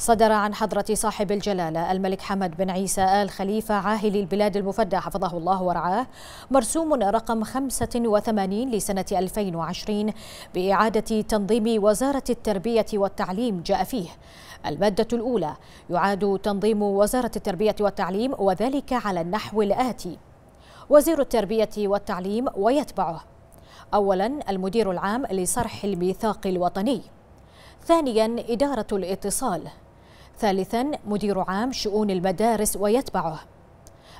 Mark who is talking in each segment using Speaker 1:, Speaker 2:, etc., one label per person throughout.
Speaker 1: صدر عن حضرة صاحب الجلالة الملك حمد بن عيسى آل خليفة عاهل البلاد المفدى حفظه الله ورعاه مرسوم رقم 85 لسنة 2020 بإعادة تنظيم وزارة التربية والتعليم جاء فيه المادة الأولى يعاد تنظيم وزارة التربية والتعليم وذلك على النحو الآتي وزير التربية والتعليم ويتبعه أولا المدير العام لصرح الميثاق الوطني ثانيا إدارة الاتصال ثالثا مدير عام شؤون المدارس ويتبعه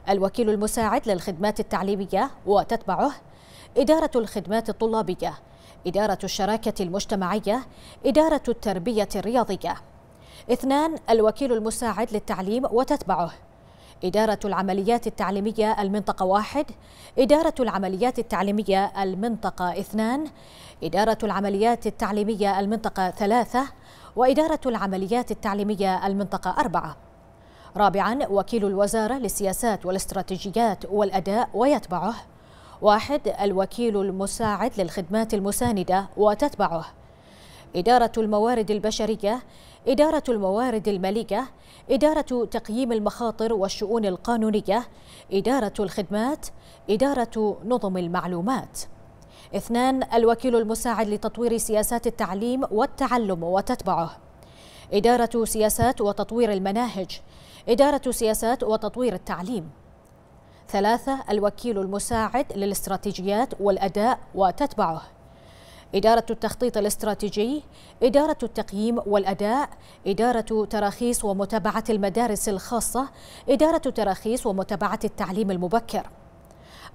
Speaker 1: الوكيل المساعد للخدمات التعليمية وتتبعه إدارة الخدمات الطلابية إدارة الشراكة المجتمعية إدارة التربية الرياضية اثنان الوكيل المساعد للتعليم وتتبعه إدارة العمليات التعليمية المنطقة واحد إدارة العمليات التعليمية المنطقة اثنان إدارة العمليات التعليمية المنطقة ثلاثة وإدارة العمليات التعليمية المنطقة أربعة رابعا وكيل الوزارة للسياسات والاستراتيجيات والأداء ويتبعه واحد الوكيل المساعد للخدمات المساندة وتتبعه إدارة الموارد البشرية إدارة الموارد المالية إدارة تقييم المخاطر والشؤون القانونية إدارة الخدمات إدارة نظم المعلومات اثنان الوكيل المساعد لتطوير سياسات التعليم والتعلم وتتبعه إدارة سياسات وتطوير المناهج إدارة سياسات وتطوير التعليم ثلاثة الوكيل المساعد للاستراتيجيات والأداء وتتبعه إدارة التخطيط الاستراتيجي إدارة التقييم والأداء إدارة تراخيص ومتابعة المدارس الخاصة إدارة تراخيص ومتابعة التعليم المبكر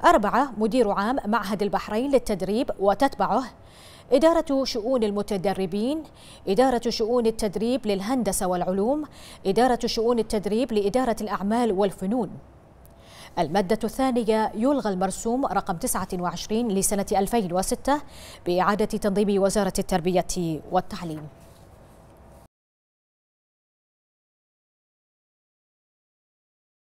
Speaker 1: أربعة مدير عام معهد البحرين للتدريب وتتبعه إدارة شؤون المتدربين إدارة شؤون التدريب للهندسة والعلوم إدارة شؤون التدريب لإدارة الأعمال والفنون المادة الثانية يلغى المرسوم رقم 29 لسنة 2006 بإعادة تنظيم وزارة التربية والتعليم